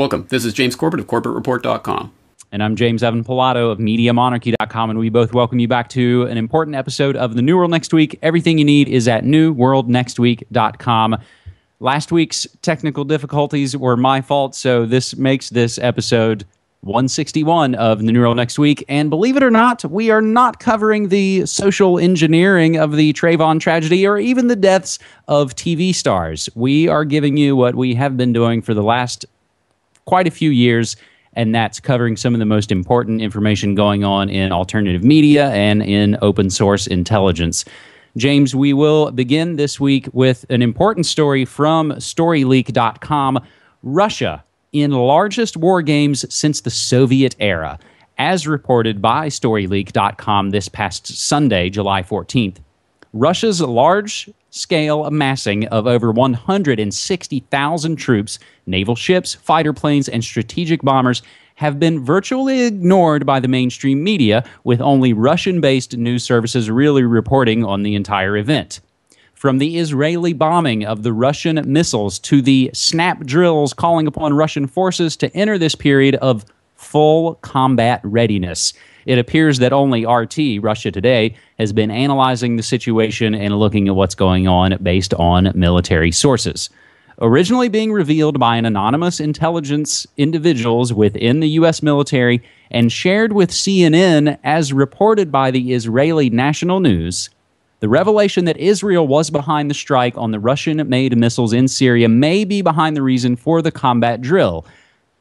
Welcome. This is James Corbett of CorbettReport.com. And I'm James Evan Pilato of MediaMonarchy.com, and we both welcome you back to an important episode of The New World Next Week. Everything you need is at NewWorldNextWeek.com. Last week's technical difficulties were my fault, so this makes this episode 161 of the New World Next Week. And believe it or not, we are not covering the social engineering of the Trayvon tragedy or even the deaths of TV stars. We are giving you what we have been doing for the last quite a few years, and that's covering some of the most important information going on in alternative media and in open source intelligence. James, we will begin this week with an important story from StoryLeak.com Russia in largest war games since the Soviet era, as reported by StoryLeak.com this past Sunday, July 14th. Russia's large scale amassing of over 160,000 troops, naval ships, fighter planes, and strategic bombers have been virtually ignored by the mainstream media, with only Russian based news services really reporting on the entire event. From the Israeli bombing of the Russian missiles to the snap drills calling upon Russian forces to enter this period of full combat readiness. It appears that only RT, Russia Today, has been analyzing the situation and looking at what's going on based on military sources. Originally being revealed by an anonymous intelligence individuals within the U.S. military and shared with CNN as reported by the Israeli national news, the revelation that Israel was behind the strike on the Russian made missiles in Syria may be behind the reason for the combat drill,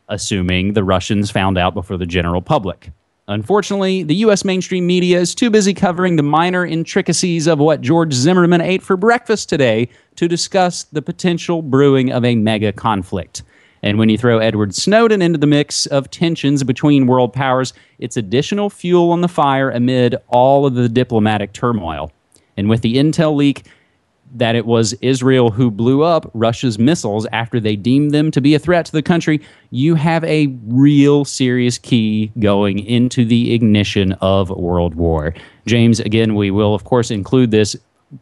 assuming the Russians found out before the general public. Unfortunately, the U.S. mainstream media is too busy covering the minor intricacies of what George Zimmerman ate for breakfast today to discuss the potential brewing of a mega conflict. And when you throw Edward Snowden into the mix of tensions between world powers, it's additional fuel on the fire amid all of the diplomatic turmoil. And with the Intel leak, that it was Israel who blew up Russia's missiles after they deemed them to be a threat to the country, you have a real serious key going into the ignition of World War. James, again, we will, of course, include this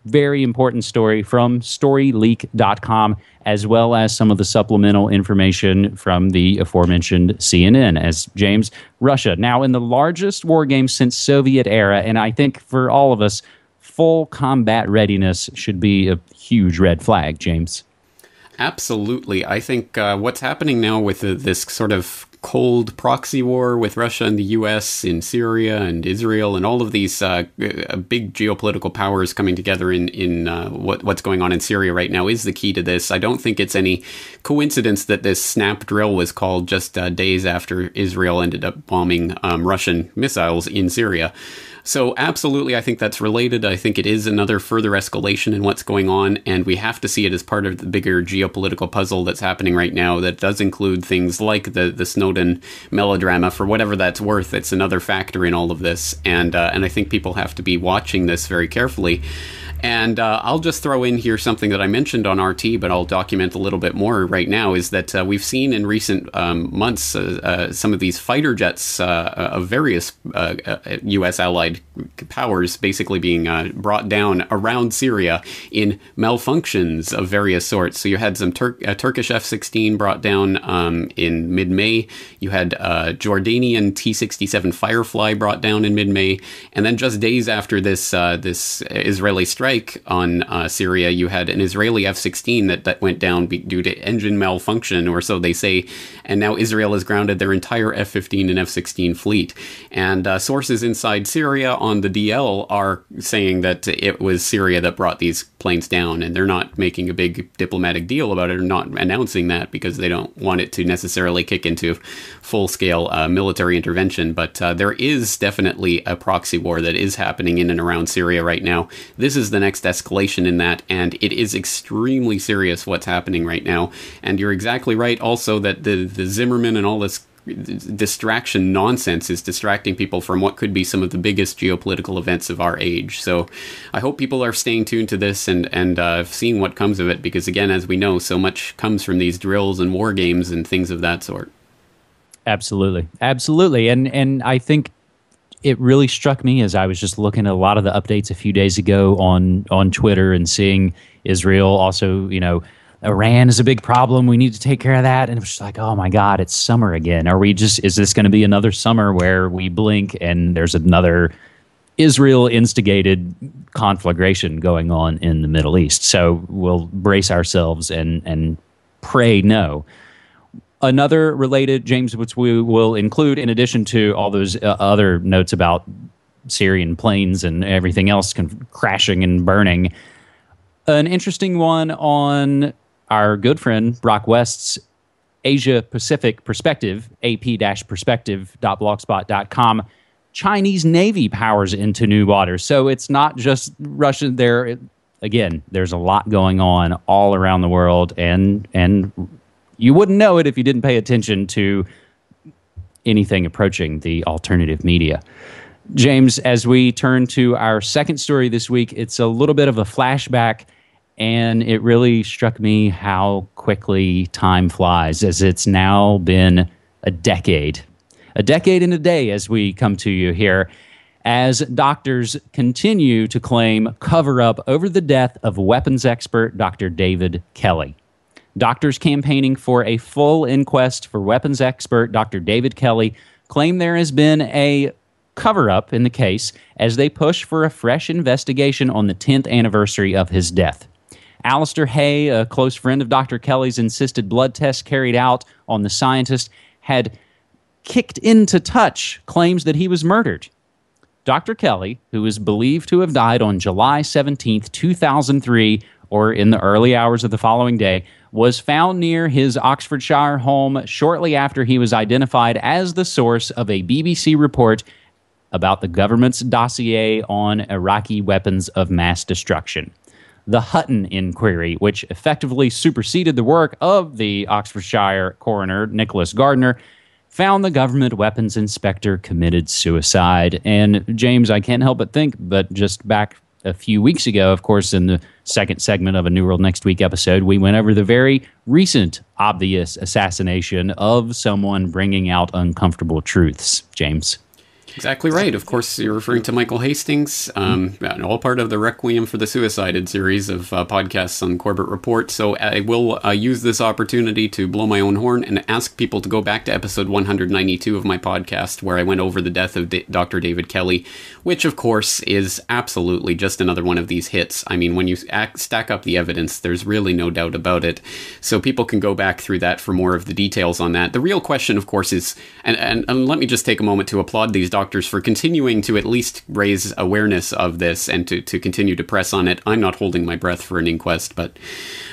very important story from storyleak.com as well as some of the supplemental information from the aforementioned CNN as James Russia now in the largest war game since Soviet era and I think for all of us full combat readiness should be a huge red flag, James. Absolutely. I think uh, what's happening now with the, this sort of cold proxy war with Russia and the US in Syria and Israel and all of these uh, uh, big geopolitical powers coming together in, in uh, what, what's going on in Syria right now is the key to this. I don't think it's any coincidence that this snap drill was called just uh, days after Israel ended up bombing um, Russian missiles in Syria. So, absolutely, I think that's related. I think it is another further escalation in what's going on, and we have to see it as part of the bigger geopolitical puzzle that's happening right now that does include things like the, the Snowden melodrama, for whatever that's worth. It's another factor in all of this, and, uh, and I think people have to be watching this very carefully. And uh, I'll just throw in here something that I mentioned on RT, but I'll document a little bit more right now is that uh, we've seen in recent um, months uh, uh some of these fighter jets uh, uh, of various U.S. allied powers basically being brought down around Syria in malfunctions of various sorts. So you had some Tur- Turkish F 16 brought down um, in mid May, you had Jordanian T 67 Firefly brought down in mid May, and then just days after this, this Israeli strike strike on uh, Syria, you had an Israeli F 16 that, that went down be- due to engine malfunction, or so they say. And now Israel has grounded their entire F 15 and F 16 fleet. And uh, sources inside Syria on the DL are saying that it was Syria that brought these planes down. And they're not making a big diplomatic deal about it or not announcing that because they don't want it to necessarily kick into full scale uh, military intervention. But uh, there is definitely a proxy war that is happening in and around Syria right now. This is the the next escalation in that, and it is extremely serious what's happening right now. And you're exactly right, also, that the, the Zimmerman and all this distraction nonsense is distracting people from what could be some of the biggest geopolitical events of our age. So I hope people are staying tuned to this and and uh, seeing what comes of it because again, as we know, so much comes from these drills and war games and things of that sort. Absolutely, absolutely, and and I think it really struck me as I was just looking at a lot of the updates a few days ago on on Twitter and seeing Israel also, you know, Iran is a big problem. We need to take care of that. And it was just like, oh my God, it's summer again. Are we just is this going to be another summer where we blink and there's another Israel instigated conflagration going on in the Middle East? So we'll brace ourselves and and pray no. Another related, James, which we will include in addition to all those uh, other notes about Syrian planes and everything else con- crashing and burning. An interesting one on our good friend Brock West's Asia Pacific perspective, ap perspective.blogspot.com. Chinese Navy powers into new waters. So it's not just Russian there. It, again, there's a lot going on all around the world and and you wouldn't know it if you didn't pay attention to anything approaching the alternative media. James, as we turn to our second story this week, it's a little bit of a flashback, and it really struck me how quickly time flies as it's now been a decade. A decade and a day as we come to you here, as doctors continue to claim cover up over the death of weapons expert Dr. David Kelly. Doctors campaigning for a full inquest for weapons expert Dr. David Kelly claim there has been a cover up in the case as they push for a fresh investigation on the 10th anniversary of his death. Alistair Hay, a close friend of Dr. Kelly's, insisted blood tests carried out on the scientist had kicked into touch claims that he was murdered. Dr. Kelly, who is believed to have died on July 17, 2003, or in the early hours of the following day, was found near his Oxfordshire home shortly after he was identified as the source of a BBC report about the government's dossier on Iraqi weapons of mass destruction. The Hutton inquiry, which effectively superseded the work of the Oxfordshire coroner, Nicholas Gardner, found the government weapons inspector committed suicide. And James, I can't help but think, but just back a few weeks ago, of course, in the second segment of a New World Next Week episode, we went over the very recent obvious assassination of someone bringing out uncomfortable truths, James. Exactly right. Of course, you're referring to Michael Hastings, um, mm-hmm. all part of the Requiem for the Suicided series of uh, podcasts on Corbett Report. So I will uh, use this opportunity to blow my own horn and ask people to go back to episode 192 of my podcast, where I went over the death of D- Dr. David Kelly, which, of course, is absolutely just another one of these hits. I mean, when you stack up the evidence, there's really no doubt about it. So people can go back through that for more of the details on that. The real question, of course, is and, and, and let me just take a moment to applaud these doctors doctors for continuing to at least raise awareness of this and to, to continue to press on it. I'm not holding my breath for an inquest, but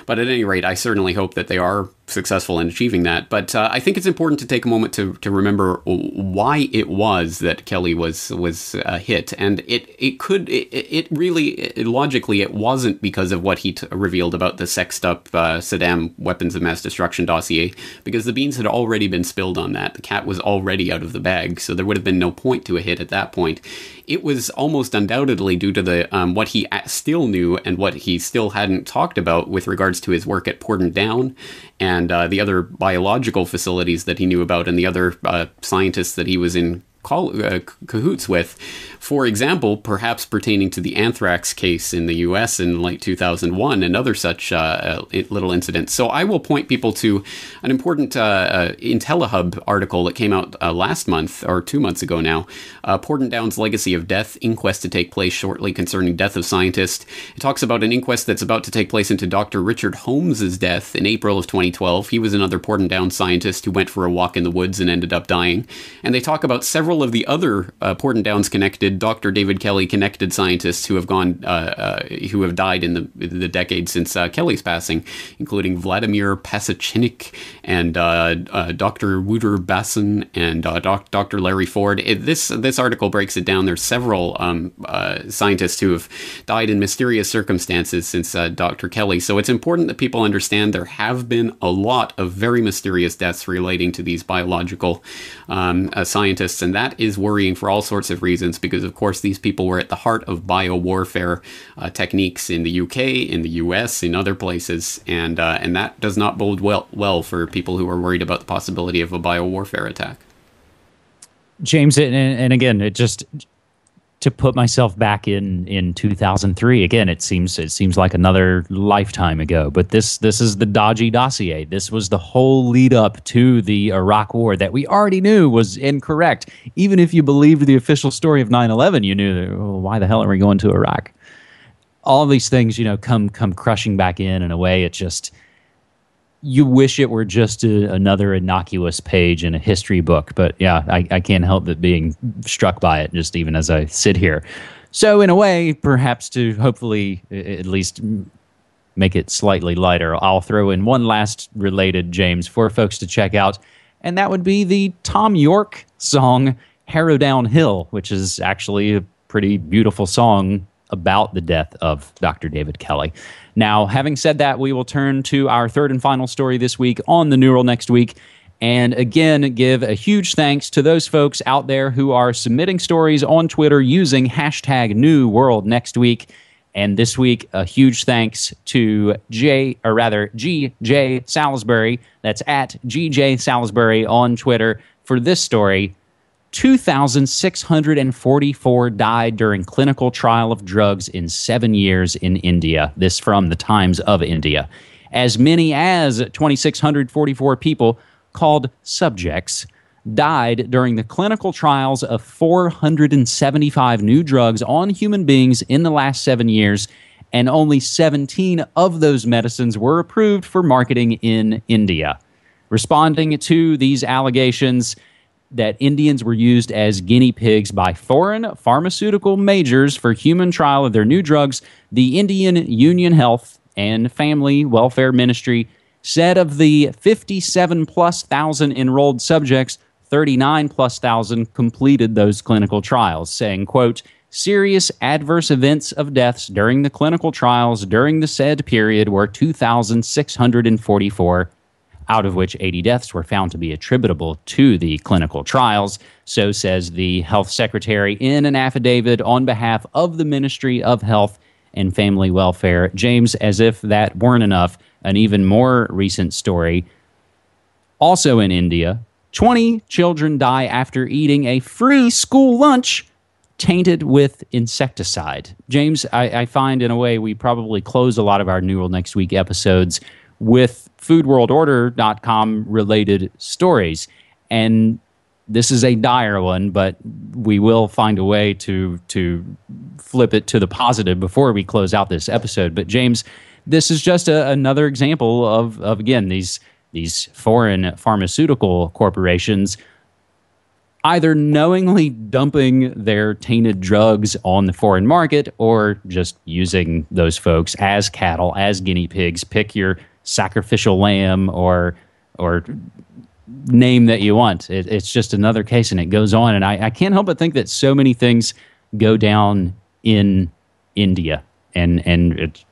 but at any rate, I certainly hope that they are successful in achieving that. But uh, I think it's important to take a moment to, to remember why it was that Kelly was was a uh, hit, and it it could it, it really it, logically it wasn't because of what he t- revealed about the sexed up uh, Saddam weapons of mass destruction dossier, because the beans had already been spilled on that. The cat was already out of the bag, so there would have been no point to a hit at that point. It was almost undoubtedly due to the um, what he still knew and what he still hadn't talked about with regards to his work at Porton Down and and uh, the other biological facilities that he knew about and the other uh, scientists that he was in call, uh, cahoots with. For example, perhaps pertaining to the anthrax case in the US in late 2001 and other such uh, uh little incidents. So I will point people to an important uh, uh IntelliHub article that came out uh, last month or two months ago now uh, Down's Legacy of Death inquest to take place shortly concerning death of scientist. It talks about an inquest that's about to take place into Dr. Richard Holmes's death in April of 2012. He was another Down scientist who went for a walk in the woods and ended up dying. And they talk about several several of the other uh, Porton Downs connected, Dr. David Kelly connected scientists who have gone, uh, uh, who have died in the the decades since uh, Kelly's passing, including Vladimir Pasachinik and uh, uh, Dr. Wouter Basson and doc, Dr. Larry Ford. It, this this article breaks it down. There's several um, scientists who have died in mysterious circumstances since Dr. Kelly. So it's important that people understand there have been a lot of very mysterious deaths relating to these biological um, scientists, and that that is worrying for all sorts of reasons because, of course, these people were at the heart of bio uh, techniques in the UK, in the US, in other places, and uh, and that does not bode well well for people who are worried about the possibility of a bio warfare attack. James, and, and again, it just to put myself back in in 2003 again it seems it seems like another lifetime ago but this this is the dodgy dossier this was the whole lead up to the Iraq war that we already knew was incorrect even if you believed the official story of 9/11 you knew well, oh, why the hell are we going to Iraq all these things you know come come crushing back in in a way it just you wish it were just a, another innocuous page in a history book, but yeah, I, I can't help but being struck by it just even as I sit here. So, in a way, perhaps to hopefully at least make it slightly lighter, I'll throw in one last related James for folks to check out, and that would be the Tom York song Harrow Down Hill, which is actually a pretty beautiful song about the death of Dr. David Kelly. Now, having said that, we will turn to our third and final story this week on the Neural next week. And again, give a huge thanks to those folks out there who are submitting stories on Twitter using hashtag New World Next Week. And this week, a huge thanks to J, or rather GJ Salisbury. That's at GJ Salisbury on Twitter for this story 2,644 died during clinical trial of drugs in seven years in India. This from the Times of India. As many as 2,644 people called subjects died during the clinical trials of 475 new drugs on human beings in the last seven years, and only 17 of those medicines were approved for marketing in India. Responding to these allegations, that Indians were used as guinea pigs by foreign pharmaceutical majors for human trial of their new drugs, the Indian Union Health and Family Welfare Ministry said of the 57 plus thousand enrolled subjects, 39 plus thousand completed those clinical trials, saying, quote, serious adverse events of deaths during the clinical trials during the said period were 2,644 out of which 80 deaths were found to be attributable to the clinical trials. So says the health secretary in an affidavit on behalf of the Ministry of Health and Family Welfare. James, as if that weren't enough, an even more recent story. Also in India, 20 children die after eating a free school lunch tainted with insecticide. James, I, I, find in a way we probably close a lot of our New World Next Week episodes with foodworldorder.com related stories. And this is a dire one, but we will find a way to to flip it to the positive before we close out this episode. But James, this is just a, another example of, of again these these foreign pharmaceutical corporations either knowingly dumping their tainted drugs on the foreign market or just using those folks as cattle, as guinea pigs. Pick your sacrificial lamb or or name that you want. It, it's just another case, and it goes on. And I, I, can't help but think that so many things go down in India, and and it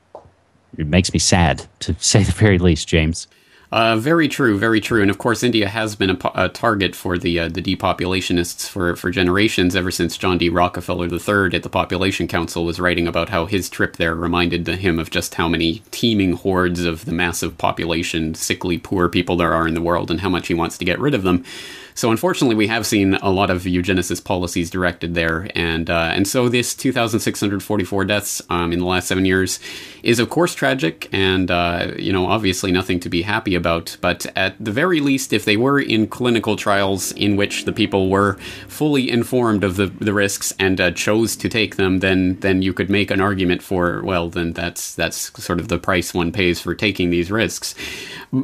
it makes me sad to say the very least, James. Uh, very true, very true. And of course, India has been a, a target for the uh, the depopulationists for, for generations, ever since John D. Rockefeller III at the Population Council was writing about how his trip there reminded him of just how many teeming hordes of the massive population, sickly, poor people there are in the world and how much he wants to get rid of them. So unfortunately, we have seen a lot of eugenicist policies directed there, and uh, and so this 2,644 deaths um, in the last seven years is of course tragic, and uh, you know obviously nothing to be happy about. But at the very least, if they were in clinical trials in which the people were fully informed of the, the risks and uh, chose to take them, then then you could make an argument for well, then that's that's sort of the price one pays for taking these risks.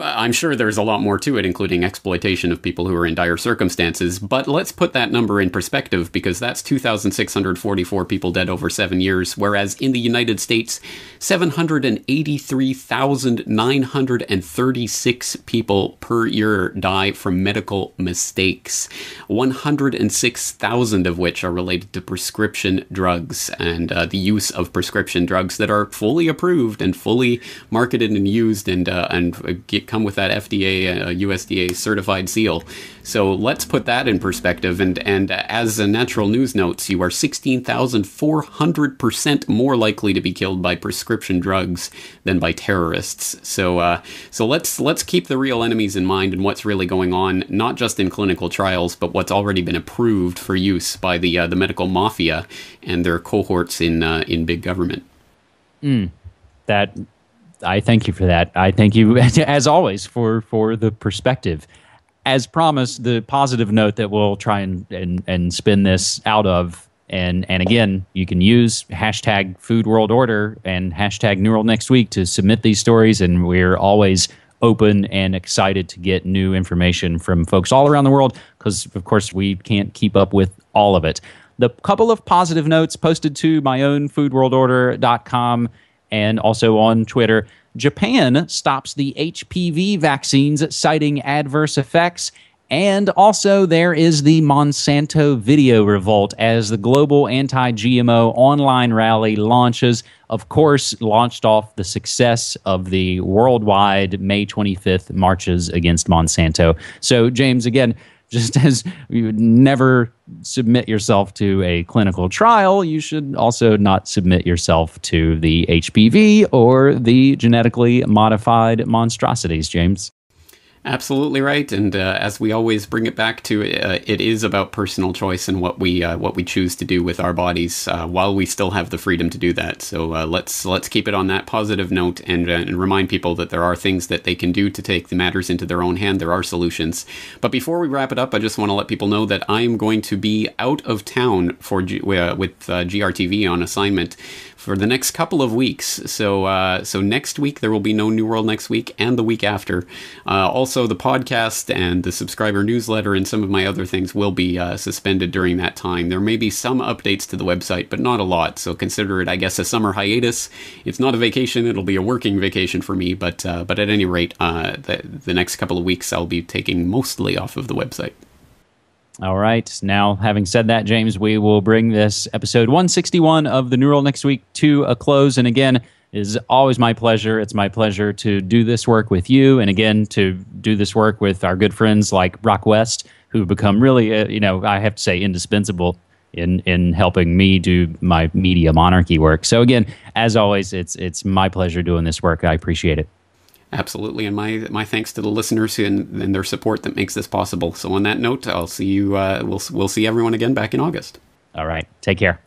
I'm sure there's a lot more to it, including exploitation of people who are in dire circumstances. But let's put that number in perspective because that's 2,644 people dead over seven years, whereas in the United States, 783,936 people per year die from medical mistakes, 106,000 of which are related to prescription drugs and uh, the use of prescription drugs that are fully approved and fully marketed and used and, uh, and uh, get, come with that FDA, uh, USDA certified seal. So so let's put that in perspective. And, and as a natural news notes, you are 16,400% more likely to be killed by prescription drugs than by terrorists. So, uh, so let's, let's keep the real enemies in mind and what's really going on, not just in clinical trials, but what's already been approved for use by the, uh, the medical mafia and their cohorts in, uh, in big government. Mm, that I thank you for that. I thank you, as always, for for the perspective as promised, the positive note that we'll try and, and, and spin this out of. And, and again, you can use hashtag Food World Order and hashtag Neural Next Week to submit these stories. And we're always open and excited to get new information from folks all around the world because, of course, we can't keep up with all of it. The couple of positive notes posted to my own foodworldorder.com and also on Twitter Japan stops the HPV vaccines, citing adverse effects. And also, there is the Monsanto video revolt as the global anti GMO online rally launches. Of course, launched off the success of the worldwide May 25th marches against Monsanto. So, James, again, just as you would never submit yourself to a clinical trial, you should also not submit yourself to the HPV or the genetically modified monstrosities, James. Absolutely right, and uh, as we always bring it back to, uh, it is about personal choice and what we uh, what we choose to do with our bodies uh, while we still have the freedom to do that. So uh, let's let's keep it on that positive note and, uh, and remind people that there are things that they can do to take the matters into their own hand. There are solutions. But before we wrap it up, I just want to let people know that I am going to be out of town for G- with GRTV on assignment for the next couple of weeks. So so next week there will be no New World next week, and the week after. also also, the podcast and the subscriber newsletter and some of my other things will be uh, suspended during that time. There may be some updates to the website, but not a lot. So consider it, I guess, a summer hiatus. It's not a vacation; it'll be a working vacation for me. But uh, but at any rate, uh, the, the next couple of weeks I'll be taking mostly off of the website. All right. Now, having said that, James, we will bring this episode 161 of the Neural Next Week to a close. And again, it is always my pleasure. It's my pleasure to do this work with you, and again to do this work with our good friends like Brock West, who have become really, uh, you know, I have to say, indispensable in in helping me do my media monarchy work. So again, as always, it's it's my pleasure doing this work. I appreciate it. Absolutely, and my my thanks to the listeners and, and their support that makes this possible. So on that note, I'll see you. Uh, we'll we'll see everyone again back in August. All right, take care.